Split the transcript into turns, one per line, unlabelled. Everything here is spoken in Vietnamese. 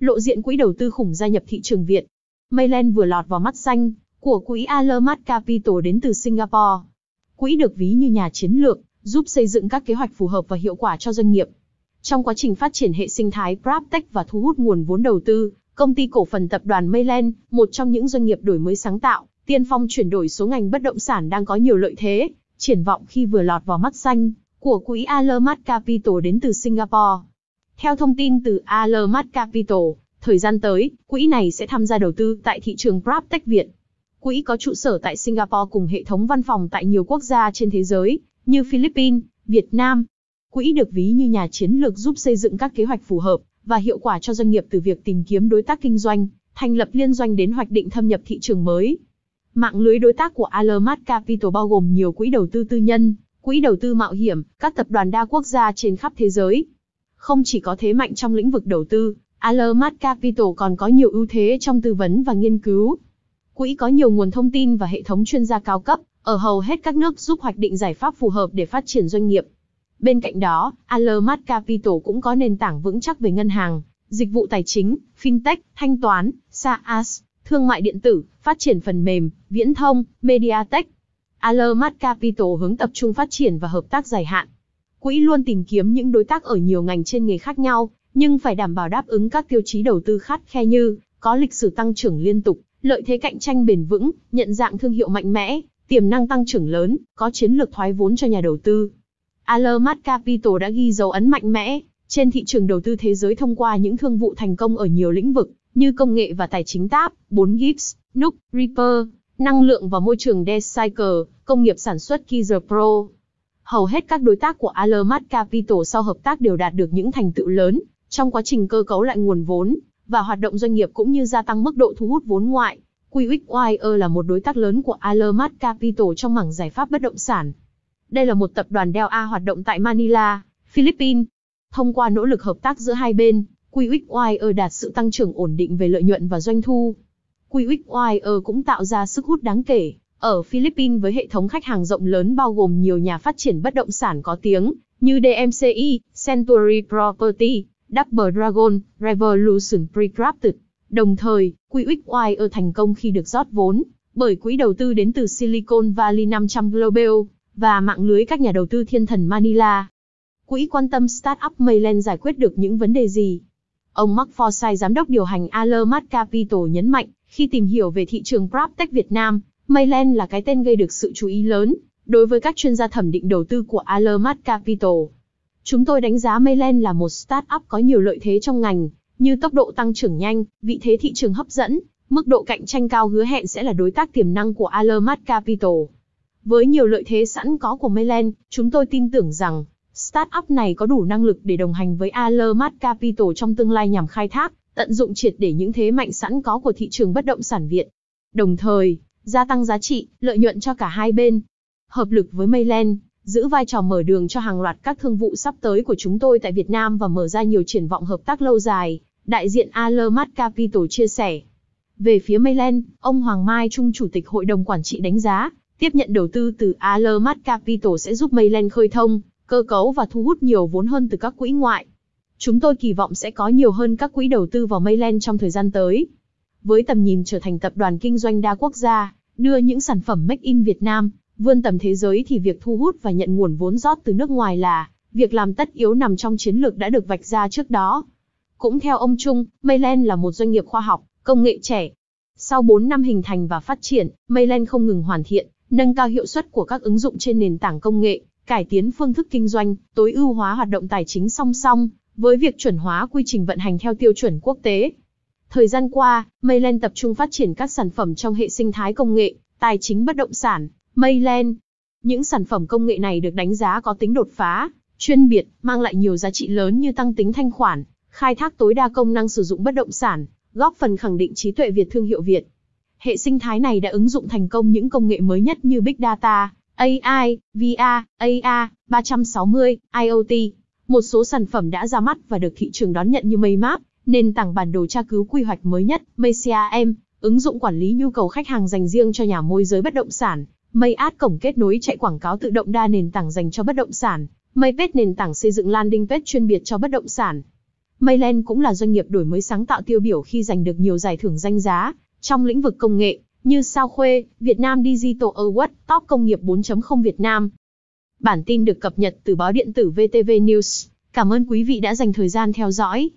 lộ diện quỹ đầu tư khủng gia nhập thị trường Việt. Mayland vừa lọt vào mắt xanh của quỹ Alermat Capital đến từ Singapore. Quỹ được ví như nhà chiến lược, giúp xây dựng các kế hoạch phù hợp và hiệu quả cho doanh nghiệp. Trong quá trình phát triển hệ sinh thái PropTech và thu hút nguồn vốn đầu tư, công ty cổ phần tập đoàn Mayland, một trong những doanh nghiệp đổi mới sáng tạo, tiên phong chuyển đổi số ngành bất động sản đang có nhiều lợi thế, triển vọng khi vừa lọt vào mắt xanh của quỹ Alermat Capital đến từ Singapore. Theo thông tin từ Alermat Capital, thời gian tới, quỹ này sẽ tham gia đầu tư tại thị trường PropTech Việt. Quỹ có trụ sở tại Singapore cùng hệ thống văn phòng tại nhiều quốc gia trên thế giới, như Philippines, Việt Nam. Quỹ được ví như nhà chiến lược giúp xây dựng các kế hoạch phù hợp và hiệu quả cho doanh nghiệp từ việc tìm kiếm đối tác kinh doanh, thành lập liên doanh đến hoạch định thâm nhập thị trường mới. Mạng lưới đối tác của Alermat Capital bao gồm nhiều quỹ đầu tư tư nhân, quỹ đầu tư mạo hiểm, các tập đoàn đa quốc gia trên khắp thế giới. Không chỉ có thế mạnh trong lĩnh vực đầu tư, Alermat Capital còn có nhiều ưu thế trong tư vấn và nghiên cứu. Quỹ có nhiều nguồn thông tin và hệ thống chuyên gia cao cấp ở hầu hết các nước giúp hoạch định giải pháp phù hợp để phát triển doanh nghiệp. Bên cạnh đó, Alermat Capital cũng có nền tảng vững chắc về ngân hàng, dịch vụ tài chính, fintech, thanh toán, SaaS, thương mại điện tử, phát triển phần mềm, viễn thông, mediatech. Alermat Capital hướng tập trung phát triển và hợp tác dài hạn, Quỹ luôn tìm kiếm những đối tác ở nhiều ngành trên nghề khác nhau, nhưng phải đảm bảo đáp ứng các tiêu chí đầu tư khắt khe như có lịch sử tăng trưởng liên tục, lợi thế cạnh tranh bền vững, nhận dạng thương hiệu mạnh mẽ, tiềm năng tăng trưởng lớn, có chiến lược thoái vốn cho nhà đầu tư. Alermat Capital đã ghi dấu ấn mạnh mẽ trên thị trường đầu tư thế giới thông qua những thương vụ thành công ở nhiều lĩnh vực như công nghệ và tài chính TAP, 4 Gips, Nook, Reaper, năng lượng và môi trường Decycle, công nghiệp sản xuất Kizer Pro hầu hết các đối tác của Alermat Capital sau hợp tác đều đạt được những thành tựu lớn trong quá trình cơ cấu lại nguồn vốn và hoạt động doanh nghiệp cũng như gia tăng mức độ thu hút vốn ngoại. QXYE là một đối tác lớn của Alermat Capital trong mảng giải pháp bất động sản. Đây là một tập đoàn Dell A hoạt động tại Manila, Philippines. Thông qua nỗ lực hợp tác giữa hai bên, QXYE đạt sự tăng trưởng ổn định về lợi nhuận và doanh thu. QXYE cũng tạo ra sức hút đáng kể ở Philippines với hệ thống khách hàng rộng lớn bao gồm nhiều nhà phát triển bất động sản có tiếng như DMCI, Century Property, Double Dragon, Revolution Precrafted. Đồng thời, quỹ QXY ở e thành công khi được rót vốn bởi quỹ đầu tư đến từ Silicon Valley 500 Global và mạng lưới các nhà đầu tư thiên thần Manila. Quỹ quan tâm Startup Mayland giải quyết được những vấn đề gì? Ông Mark Forsyth, giám đốc điều hành Alermat Capital nhấn mạnh, khi tìm hiểu về thị trường PropTech Việt Nam, Mayland là cái tên gây được sự chú ý lớn đối với các chuyên gia thẩm định đầu tư của Alermat Capital. Chúng tôi đánh giá Mayland là một startup có nhiều lợi thế trong ngành, như tốc độ tăng trưởng nhanh, vị thế thị trường hấp dẫn, mức độ cạnh tranh cao hứa hẹn sẽ là đối tác tiềm năng của Alermat Capital. Với nhiều lợi thế sẵn có của Mayland, chúng tôi tin tưởng rằng startup này có đủ năng lực để đồng hành với Alermat Capital trong tương lai nhằm khai thác, tận dụng triệt để những thế mạnh sẵn có của thị trường bất động sản Việt. Đồng thời, gia tăng giá trị, lợi nhuận cho cả hai bên. Hợp lực với Mayland, giữ vai trò mở đường cho hàng loạt các thương vụ sắp tới của chúng tôi tại Việt Nam và mở ra nhiều triển vọng hợp tác lâu dài, đại diện Alermat Capital chia sẻ. Về phía Mayland, ông Hoàng Mai Trung Chủ tịch Hội đồng Quản trị đánh giá, tiếp nhận đầu tư từ Alermat Capital sẽ giúp Mayland khơi thông, cơ cấu và thu hút nhiều vốn hơn từ các quỹ ngoại. Chúng tôi kỳ vọng sẽ có nhiều hơn các quỹ đầu tư vào Mayland trong thời gian tới với tầm nhìn trở thành tập đoàn kinh doanh đa quốc gia, đưa những sản phẩm Make in Việt Nam vươn tầm thế giới thì việc thu hút và nhận nguồn vốn rót từ nước ngoài là việc làm tất yếu nằm trong chiến lược đã được vạch ra trước đó. Cũng theo ông Trung, Mayland là một doanh nghiệp khoa học, công nghệ trẻ. Sau 4 năm hình thành và phát triển, Mayland không ngừng hoàn thiện, nâng cao hiệu suất của các ứng dụng trên nền tảng công nghệ, cải tiến phương thức kinh doanh, tối ưu hóa hoạt động tài chính song song với việc chuẩn hóa quy trình vận hành theo tiêu chuẩn quốc tế. Thời gian qua, Mayland tập trung phát triển các sản phẩm trong hệ sinh thái công nghệ, tài chính bất động sản, Mayland. Những sản phẩm công nghệ này được đánh giá có tính đột phá, chuyên biệt, mang lại nhiều giá trị lớn như tăng tính thanh khoản, khai thác tối đa công năng sử dụng bất động sản, góp phần khẳng định trí tuệ Việt thương hiệu Việt. Hệ sinh thái này đã ứng dụng thành công những công nghệ mới nhất như Big Data, AI, VR, AR, 360, IoT. Một số sản phẩm đã ra mắt và được thị trường đón nhận như Maymap, nền tảng bản đồ tra cứu quy hoạch mới nhất, MayCRM, ứng dụng quản lý nhu cầu khách hàng dành riêng cho nhà môi giới bất động sản, MayAd cổng kết nối chạy quảng cáo tự động đa nền tảng dành cho bất động sản, MayPage nền tảng xây dựng landing page chuyên biệt cho bất động sản. Mayland cũng là doanh nghiệp đổi mới sáng tạo tiêu biểu khi giành được nhiều giải thưởng danh giá trong lĩnh vực công nghệ như Sao Khuê, Việt Nam Digital Award, Top Công nghiệp 4.0 Việt Nam. Bản tin được cập nhật từ báo điện tử VTV News. Cảm ơn quý vị đã dành thời gian theo dõi.